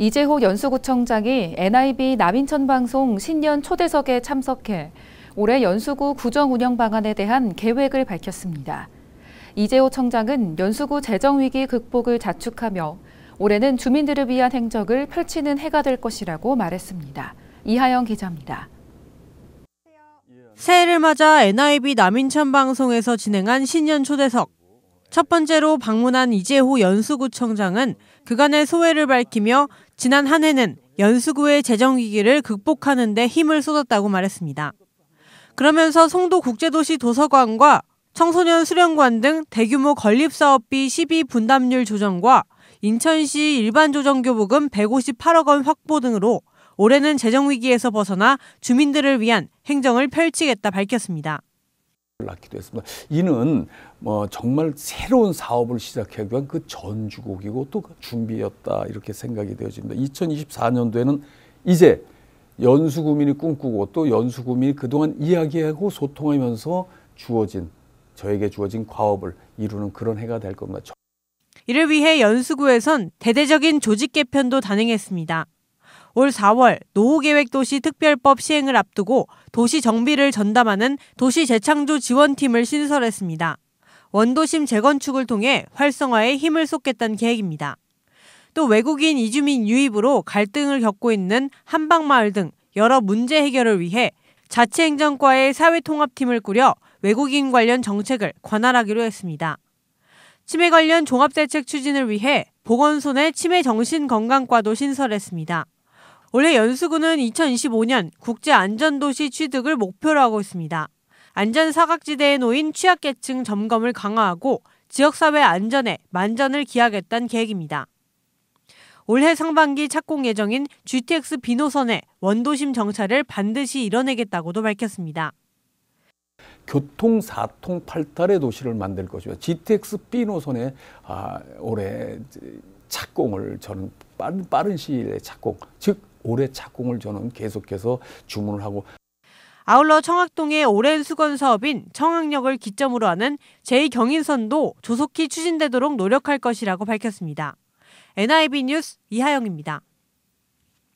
이재호 연수구청장이 NIB 남인천 방송 신년 초대석에 참석해 올해 연수구 구정 운영 방안에 대한 계획을 밝혔습니다. 이재호 청장은 연수구 재정위기 극복을 자축하며 올해는 주민들을 위한 행적을 펼치는 해가 될 것이라고 말했습니다. 이하영 기자입니다. 새해를 맞아 NIB 남인천 방송에서 진행한 신년 초대석. 첫 번째로 방문한 이재호 연수구청장은 그간의 소회를 밝히며 지난 한 해는 연수구의 재정위기를 극복하는 데 힘을 쏟았다고 말했습니다. 그러면서 송도 국제도시 도서관과 청소년 수련관 등 대규모 건립사업비 12 분담률 조정과 인천시 일반조정교부금 158억 원 확보 등으로 올해는 재정위기에서 벗어나 주민들을 위한 행정을 펼치겠다 밝혔습니다. 났기도 했습니다. 이는 뭐 정말 새로운 사업을 시작하기 위한 그 전주곡이고 또 그 준비였다 이렇게 생각이 되어집니다. 2024년도에는 이제 연수구민이 꿈꾸고 또 연수구민이 그동안 이야기하고 소통하면서 주어진 저에게 주어진 과업을 이루는 그런 해가 될 겁니다. 이를 위해 연수구에선 대대적인 조직 개편도 단행했습니다. 올 4월 노후계획도시 특별법 시행을 앞두고 도시 정비를 전담하는 도시재창조 지원팀을 신설했습니다. 원도심 재건축을 통해 활성화에 힘을 쏟겠다는 계획입니다. 또 외국인 이주민 유입으로 갈등을 겪고 있는 한방마을 등 여러 문제 해결을 위해 자치행정과의 사회통합팀을 꾸려 외국인 관련 정책을 관할하기로 했습니다. 치매 관련 종합대책 추진을 위해 보건소 내 치매 정신건강과도 신설했습니다. 올해 연수구는 2025년 국제안전도시 취득을 목표로 하고 있습니다. 안전사각지대에 놓인 취약계층 점검을 강화하고 지역사회 안전에 만전을 기하겠다는 계획입니다. 올해 상반기 착공 예정인 GTX B 노선의 원도심 정차를 반드시 이뤄내겠다고도 밝혔습니다. 교통 사통 팔달의 도시를 만들 것이고 GTX B 노선에 아, 올해 착공을 저는 빠른, 빠른 시일에 착공, 즉 올해 착공을 저는 계속해서 주문을 하고 아울러 청학동의 오랜 수건 사업인 청학역을 기점으로 하는 제2경인선도 조속히 추진되도록 노력할 것이라고 밝혔습니다. NIB 뉴스 이하영입니다.